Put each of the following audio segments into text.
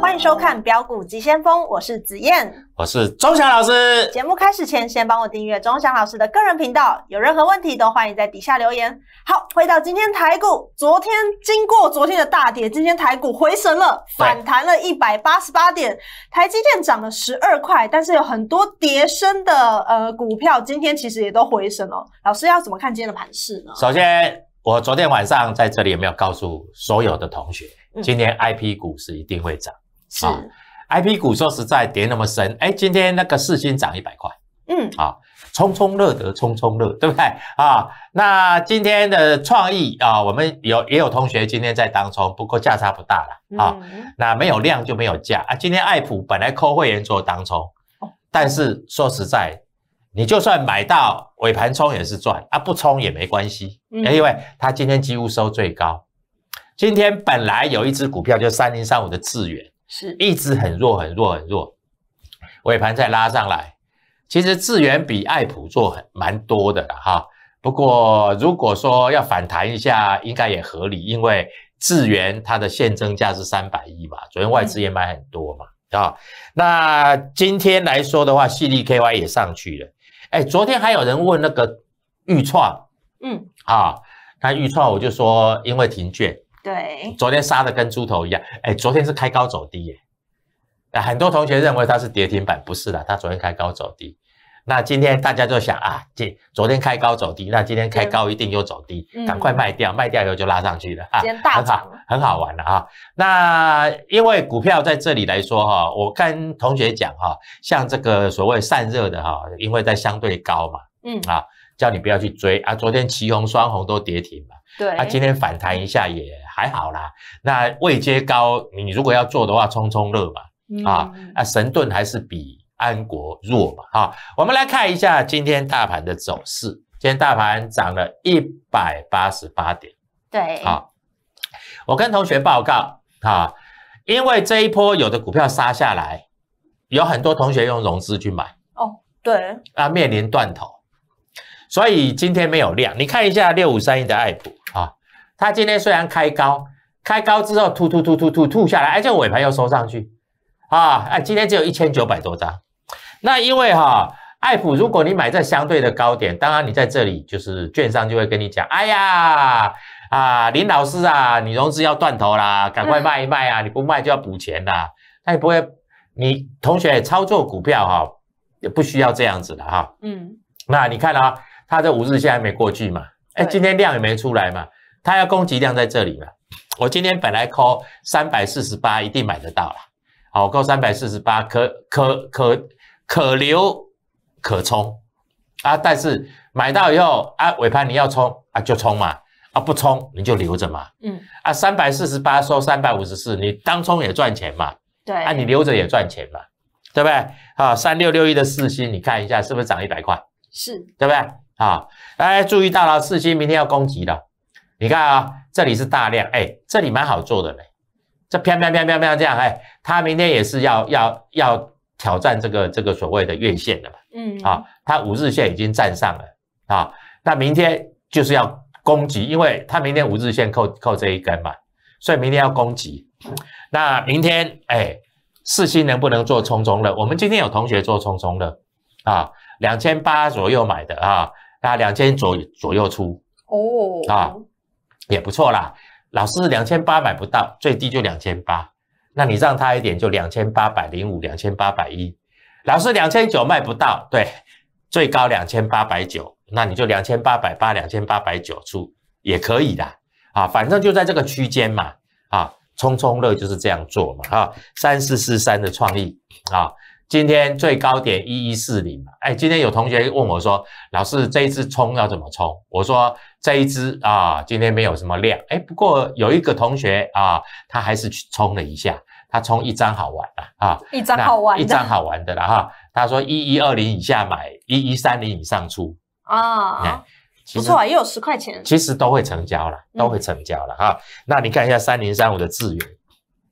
欢迎收看《标股急先锋》，我是子燕，我是钟祥老师。节目开始前，先帮我订阅钟祥老师的个人频道。有任何问题，都欢迎在底下留言。好，回到今天台股，昨天经过昨天的大跌，今天台股回神了，反弹了一百八十八点，台积电涨了十二块，但是有很多跌升的呃股票，今天其实也都回神了。老师要怎么看今天的盘势呢？首先，我昨天晚上在这里有没有告诉所有的同学，今天 IP 股是一定会涨？是，I P 股说实在跌那么深，哎，今天那个四星涨一百块，嗯，啊，冲冲乐得冲冲乐，对不对啊？那今天的创意啊，我们有也有同学今天在当冲，不过价差不大了啊。那没有量就没有价啊。今天爱普本来扣会员做当冲，但是说实在，你就算买到尾盘冲也是赚啊，不冲也没关系，因为它今天几乎收最高。今天本来有一只股票就三零三五的智远。是一直很弱很弱很弱，尾盘再拉上来，其实智元比爱普做很蛮多的了哈。不过如果说要反弹一下，应该也合理，因为智元它的现增价是三百亿嘛，昨天外资也买很多嘛啊。那今天来说的话，系利 KY 也上去了，哎，昨天还有人问那个玉创，嗯，啊，那玉创我就说因为停卷。对，昨天杀的跟猪头一样，哎，昨天是开高走低，哎，很多同学认为它是跌停板，不是的，它昨天开高走低，那今天大家就想啊，今昨天开高走低，那今天开高一定又走低，赶快卖掉，卖掉以后就拉上去了，哈，很好，很好玩了啊。那因为股票在这里来说哈，我跟同学讲哈，像这个所谓散热的哈，因为在相对高嘛，嗯啊，叫你不要去追啊，昨天旗红双红都跌停嘛，对，啊，今天反弹一下也。还好啦，那位阶高，你如果要做的话，冲冲乐嘛，啊那神盾还是比安国弱嘛，啊，我们来看一下今天大盘的走势，今天大盘涨了一百八十八点，对，好，我跟同学报告啊，因为这一波有的股票杀下来，有很多同学用融资去买，哦，对，啊，面临断头，所以今天没有量，你看一下六五三一的爱普。它今天虽然开高，开高之后突突突突突突下来，而且尾盘又收上去，啊，哎，今天只有一千九百多张，那因为哈，爱普如果你买在相对的高点，当然你在这里就是券商就会跟你讲，哎呀，啊，林老师啊，你融资要断头啦，赶快卖一卖啊，你不卖就要补钱啦。那你不会，你同学操作股票哈，也不需要这样子的哈，嗯，那你看啊，它的五日线还没过去嘛，哎，今天量也没出来嘛。它要供给量在这里了。我今天本来扣三百四十八，一定买得到了。好，扣三百四十八，可可可可留可冲啊！但是买到以后啊，尾盘你要冲啊就冲嘛，啊不冲你就留着嘛。嗯。啊，三百四十八收三百五十四，你当冲也赚钱嘛。对。啊，你留着也赚钱嘛，对不对？啊，三六六一的四星，你看一下是不是涨一百块？是。对不对？啊，哎，注意到了，四星明天要供给了。你看啊，这里是大量，哎，这里蛮好做的嘞，这飘飘飘飘飘这样，哎，他明天也是要要要挑战这个这个所谓的月线的嘛，嗯，啊，他五日线已经站上了，啊，那明天就是要攻击，因为他明天五日线扣扣这一根嘛，所以明天要攻击。那明天，哎，四星能不能做冲冲了？我们今天有同学做冲冲了，啊，两千八左右买的啊，那两千左左右出，哦，啊。也不错啦，老师两千八买不到，最低就两千八，那你让他一点就两千八百零五、两千八百一。老师两千九卖不到，对，最高两千八百九，那你就两千八百八、两千八百九出也可以的啊，反正就在这个区间嘛啊，冲冲乐就是这样做嘛啊，三四四三的创意啊。今天最高点一一四零嘛，哎，今天有同学问我说：“老师，这一支冲要怎么冲？”我说：“这一支啊，今天没有什么量，哎，不过有一个同学啊，他还是去冲了一下，他冲一张好玩的啊，一张好玩，一张好玩的了哈。他说一一二零以下买，一一三零以上出啊，不错啊，也有十块钱。其实都会成交了，都会成交了哈。那你看一下三零三五的智源，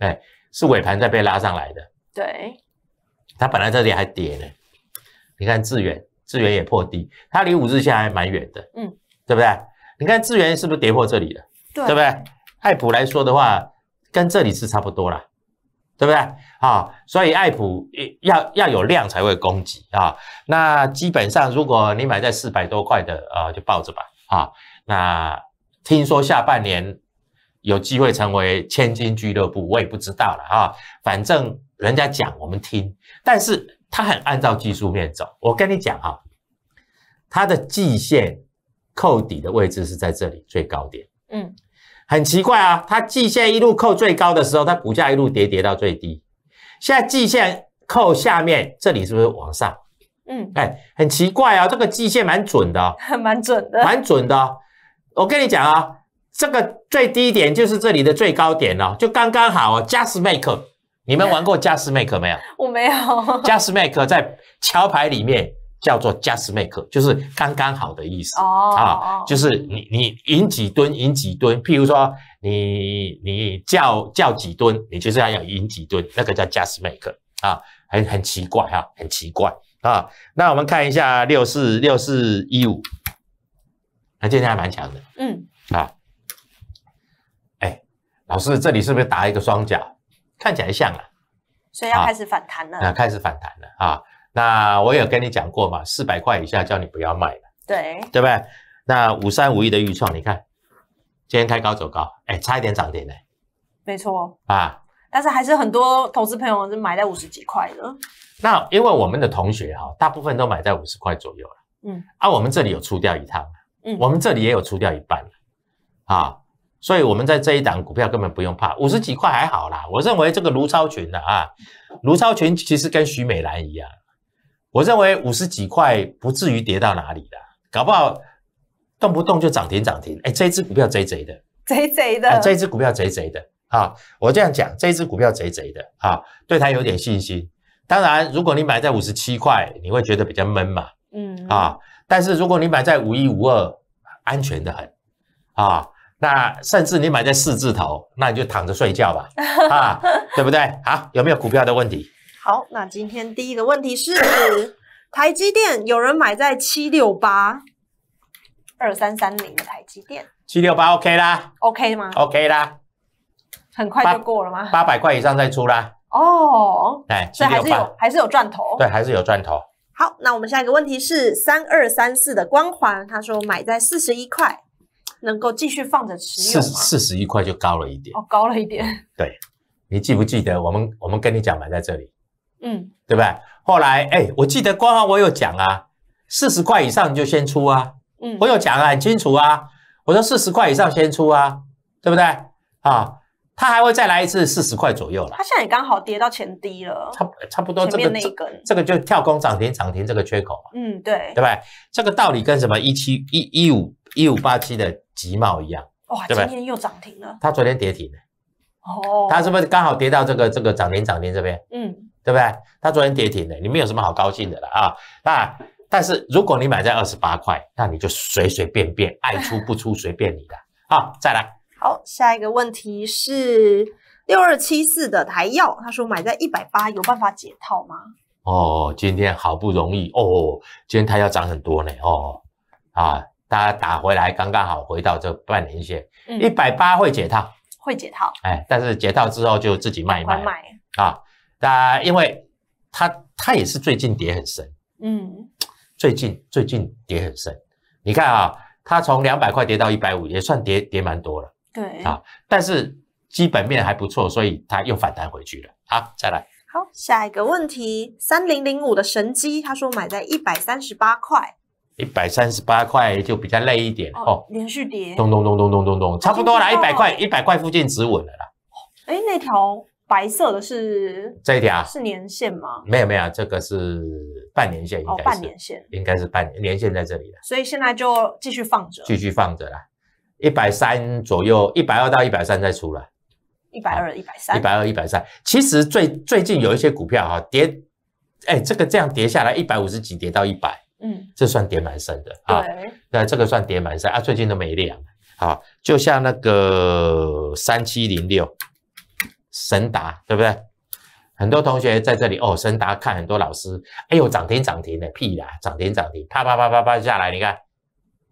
哎，是尾盘在被拉上来的，对。”它本来这里还跌呢，你看智远，智远也破低，它离五日线还蛮远的，嗯，对不对？你看智远是不是跌破这里了？对不对？爱普来说的话，跟这里是差不多啦，对不对？啊，所以爱普要要有量才会攻击啊。那基本上，如果你买在四百多块的啊，就抱着吧啊。那听说下半年有机会成为千金俱乐部，我也不知道了啊，反正。人家讲我们听，但是他很按照技术面走。我跟你讲哈，它的季线扣底的位置是在这里最高点。嗯，很奇怪啊，它季线一路扣最高的时候，它股价一路跌跌到最低。现在季线扣下面这里是不是往上？嗯，哎，很奇怪啊，这个季线蛮准的，蛮准的，蛮准的。我跟你讲啊，这个最低点就是这里的最高点哦，就刚刚好哦，Just m a k e 你们玩过 just make 没有？我没有。just make 在桥牌里面叫做 just make，就是刚刚好的意思。哦，啊，就是你你赢几吨，赢几吨。譬如说你你叫叫几吨，你就是要要赢几吨，那个叫 just make 啊，很很奇怪哈，很奇怪啊。那我们看一下六四六四一五，那今天还蛮强的。嗯，啊，哎，老师这里是不是打一个双脚？看起来像啊，所以要开始反弹了啊，开始反弹了啊。那我有跟你讲过嘛，四百块以下叫你不要卖了，对对不对？那五三五一的预创，你看今天开高走高，哎，差一点涨停呢。没错啊。但是还是很多投资朋友是买在五十几块的。那因为我们的同学哈，大部分都买在五十块左右了，嗯啊，我们这里有出掉一趟，嗯，我们这里也有出掉一半了，啊。所以我们在这一档股票根本不用怕，五十几块还好啦。我认为这个卢超群的啊，卢超群其实跟徐美兰一样，我认为五十几块不至于跌到哪里啦，搞不好动不动就涨停涨停。哎，这一只股票贼贼的，贼贼的，这一只股票贼贼的啊！我这样讲，这一只股票贼贼的啊，对它有点信心。当然，如果你买在五十七块，你会觉得比较闷嘛，嗯，啊，但是如果你买在五一五二，安全的很啊。那甚至你买在四字头，那你就躺着睡觉吧，啊，对不对？好，有没有股票的问题？好，那今天第一个问题是 台积电，有人买在七六八二三三零的台积电，七六八 OK 啦？OK 吗？OK 啦，很快就过了吗？八百块以上再出啦。哦，哎，还是有还是有赚头，对，还是有赚头。好，那我们下一个问题是三二三四的光环，他说买在四十一块。能够继续放着持有四四十一块就高了一点，高了一点。对，你记不记得我们我们跟你讲买在这里，嗯，对对？后来哎，我记得官方我有讲啊，四十块以上你就先出啊，嗯，我有讲啊，很清楚啊，我说四十块以上先出啊，对不对？啊，他还会再来一次四十块左右了。它现在也刚好跌到前低了，差差不多这个这一根，这个就跳空涨停涨停这个缺口嗯，对，对吧？这个道理跟什么一七一一五。一五八七的集贸一样，哇！今天又涨停了。他昨天跌停了，哦，他是不是刚好跌到这个这个涨停涨停这边？嗯，对不对？他昨天跌停了，你们有什么好高兴的了啊？那但是如果你买在二十八块，那你就随随便便爱出不出随便你的。好，再来。好，下一个问题是六二七四的台药，他说买在一百八有办法解套吗？哦，今天好不容易哦，今天台药涨很多呢哦，啊。它打回来刚刚好回到这半年线，一百八会解套，会解套，哎，但是解套之后就自己卖一卖，啊，那因为它它也是最近跌很深，嗯，最近最近跌很深，你看啊，它从两百块跌到一百五，也算跌跌蛮多了，对，啊，但是基本面还不错，所以它又反弹回去了，好，再来，好，下一个问题，三零零五的神机，他说买在一百三十八块。一百三十八块就比较累一点哦，连续跌，咚咚咚咚咚咚咚，差不多啦，一百块，一百块附近止稳了啦。哎，那条白色的是这一条是年线吗？没有没有，这个是半年线，应该半年线应该是半年年线在这里了。所以现在就继续放着，继续放着啦，一百三左右，一百二到一百三再出来，一百二一百三，一百二一百三。其实最最近有一些股票哈，跌，哎，这个这样跌下来，一百五十几跌到一百。嗯，这算跌蛮深的啊。对，那这个算跌蛮深啊。最近都没量啊。好，就像那个三七零六神达，对不对？很多同学在这里哦，神达看很多老师，哎呦涨停涨停的屁呀，涨停涨停，啪啪啪啪啪下来，你看。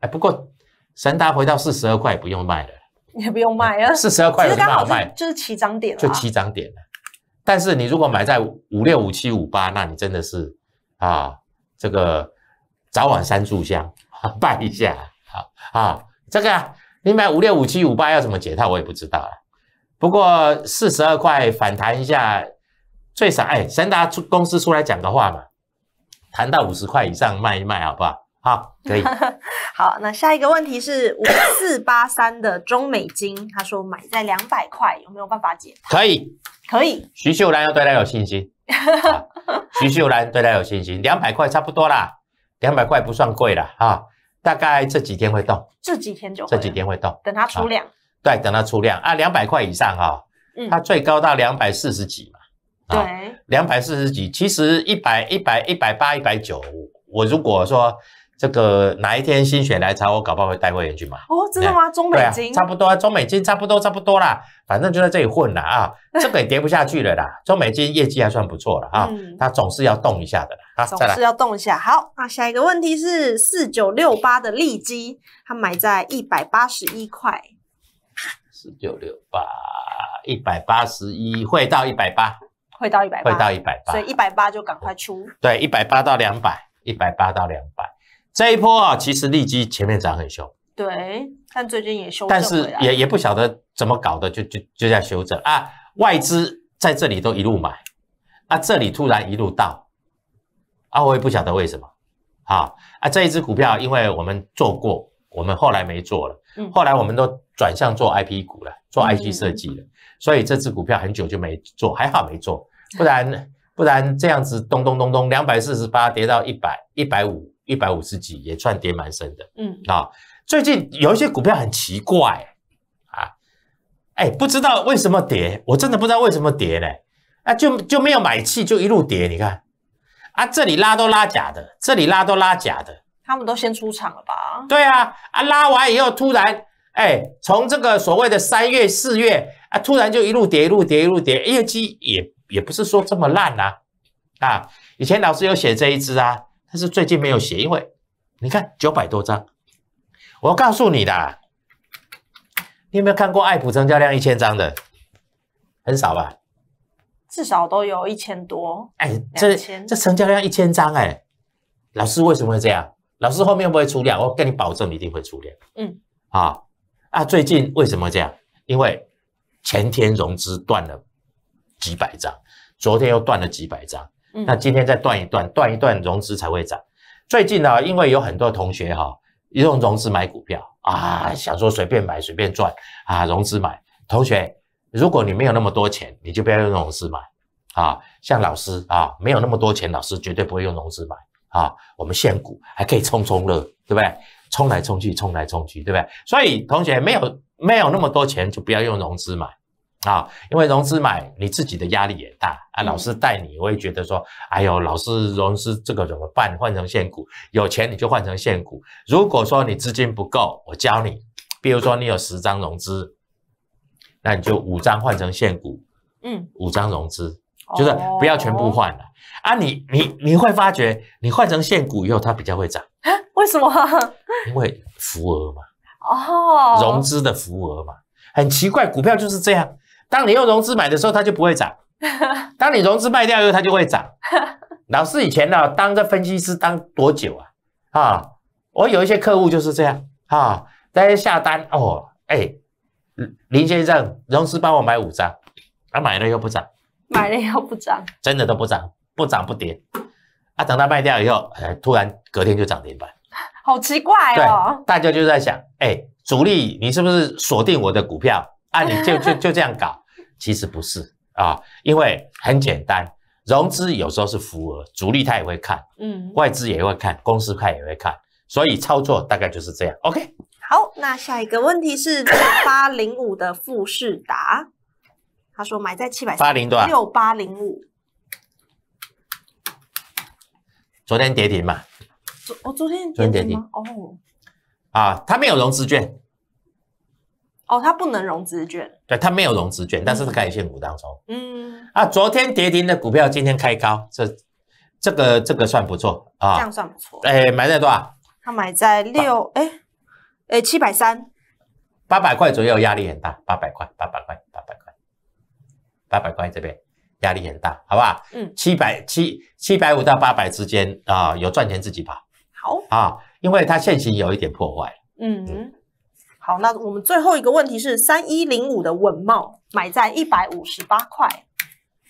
哎，不过神达回到四十二块不用卖了，也不用卖啊，四十二块其实好卖，就是起涨点了，就起涨点了。但是你如果买在五六五七五八，那你真的是啊，这个。早晚三炷香 拜一下，好啊！这个你买五六五七五八要怎么解套，我也不知道了。不过四十二块反弹一下，最少哎，三大出公司出来讲个话嘛，谈到五十块以上卖一卖好不好？好，可以。好，那下一个问题是五四八三的中美金，他说买在两百块，有没有办法解套？可以，可以。徐秀兰要对他有信心，徐秀兰对他有信心，两百块差不多啦。两百块不算贵了啊，大概这几天会动，这几天就这几天会动，等它出量，对，等它出量啊，两百块以上啊，嗯，它最高到两百四十几嘛，对，两百四十几，其实一百一百一百八一百九，我如果说这个哪一天心血来潮，我搞不好会带会员去买，哦，真的吗？中美金差不多啊，中美金差不多差不多啦，反正就在这里混了啊，这个跌不下去了啦，中美金业绩还算不错了啊，嗯，它总是要动一下的啦。总是要动一下。好，那下一个问题是四九六八的利基，它买在一百八十一块，四九六八一百八十一会到一百八，会到一百，会到一百八，所以一百八就赶快出。对，一百八到两百，一百八到两百。这一波啊，其实利基前面涨很凶，对，但最近也修，但是也也不晓得怎么搞的，就就就这样修整啊。外资在这里都一路买，那这里突然一路到。啊，我也不晓得为什么，啊啊！这一只股票，因为我们做过，我们后来没做了，后来我们都转向做 I P 股了，做 I P 设计了，所以这只股票很久就没做，还好没做，不然 不然这样子咚咚咚咚，两百四十八跌到一百一百五一百五十几，也算跌蛮深的，嗯啊。最近有一些股票很奇怪，啊，哎，不知道为什么跌，我真的不知道为什么跌嘞，啊，就就没有买气，就一路跌，你看。啊，这里拉都拉假的，这里拉都拉假的，他们都先出场了吧？对啊，啊，拉完以后突然，哎，从这个所谓的三月、四月啊，突然就一路跌、一路跌、一路跌，业绩也也不是说这么烂啊，啊，以前老师有写这一支啊，但是最近没有写，因为你看九百多张，我告诉你的，你有没有看过爱普成交量一千张的，很少吧？至少都有一千多，哎，这这成交量一千张哎，老师为什么会这样？老师后面不会出量？我跟你保证，一定会出量。嗯，啊啊，最近为什么这样？因为前天融资断了几百张，昨天又断了几百张，那今天再断一断，断一断，融资才会涨。最近呢，因为有很多同学哈，用融资买股票啊，想说随便买随便赚啊，融资买，同学。如果你没有那么多钱，你就不要用融资买，啊，像老师啊，没有那么多钱，老师绝对不会用融资买，啊，我们现股还可以冲冲乐，对不对？冲来冲去，冲来冲去，对不对？所以同学没有没有那么多钱，就不要用融资买，啊，因为融资买你自己的压力也大啊。老师带你，我会觉得说，哎呦，老师融资这个怎么办？换成现股，有钱你就换成现股。如果说你资金不够，我教你，比如说你有十张融资。那你就五张换成现股，嗯，五张融资，就是不要全部换了啊！你你你会发觉，你换成现股以后，它比较会涨，为什么？因为浮额嘛，哦，融资的浮额嘛，很奇怪，股票就是这样。当你用融资买的时候，它就不会涨；当你融资卖掉以后，它就会涨。老师以前呢，当这分析师当多久啊？啊，我有一些客户就是这样啊，在下单哦，哎。林先生，融资帮我买五张，啊，买了又不涨，买了又不涨，真的都不涨，不涨不跌啊，等他卖掉以后，哎，突然隔天就涨停板，好奇怪哦。大家就在想，哎，主力你是不是锁定我的股票？啊？你就就就这样搞，其实不是啊，因为很简单，融资有时候是浮额，主力他也会看，嗯，外资也会看，公司看也会看，所以操作大概就是这样。OK。好，那下一个问题是八零五的富士达，他说买在七百八零多，六八零五，昨天跌停嘛？昨我昨天跌停哦，啊，他没有融资券，哦，他不能融资券，对，他没有融资券，但是他可以股当中，嗯，啊，昨天跌停的股票今天开高，这这个这个算不错啊，这样算不错，哎，买在多少？他买在六，哎。呃，七百三，八百块左右，压力很大。八百块，八百块，八百块，八百块这边压力很大，好不好？嗯，七百七七百五到八百之间啊，有赚钱自己跑。好啊，因为它现行有一点破坏。嗯嗯，好，那我们最后一个问题是三一零五的稳茂买在一百五十八块，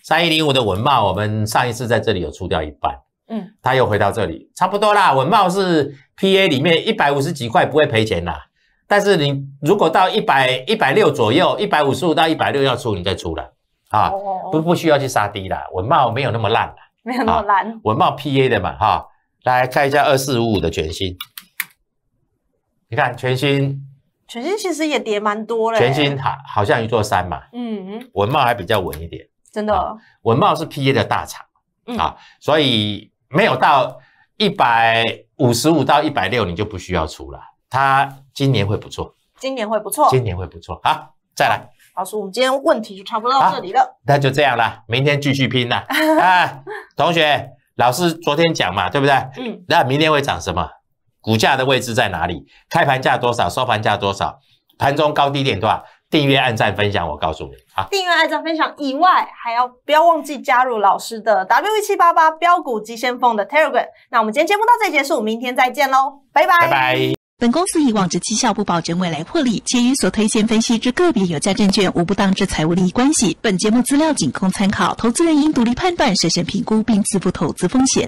三一零五的稳茂，我们上一次在这里有出掉一半。嗯，他又回到这里，差不多啦。文茂是 P A 里面一百五十几块不会赔钱啦。但是你如果到一百一百六左右，一百五十五到一百六要出你再出了啊，不不需要去杀低了。文茂没有那么烂了，没有那么烂。文茂 P A 的嘛哈，来看一下二四五五的全新，你看全新，全新其实也跌蛮多嘞，全新好好像一座山嘛，嗯嗯，文茂还比较稳一点，真的，文茂是 P A 的大厂，啊，所以。没有到一百五十五到一百六，你就不需要出了。它今年会不错，今年会不错，今年会不错。好，再来。老师，我们今天问题就差不多到这里了。那就这样了，明天继续拼啦。啊，同学，老师昨天讲嘛，对不对？嗯。那明天会涨什么？股价的位置在哪里？开盘价多少？收盘价多少？盘中高低点多少？订阅、按赞、分享，我告诉你啊！订阅、按赞、分享以外，还要不要忘记加入老师的 W 七八八标股急先锋的 Telegram？那我们今天节目到这里结束，明天再见喽，拜拜！拜。拜。本公司以往之绩效不保证未来获利，且与所推荐分析之个别有价证券，无不当之财务利益关系。本节目资料仅供参考，投资人应独立判断、审慎评估，并自负投资风险。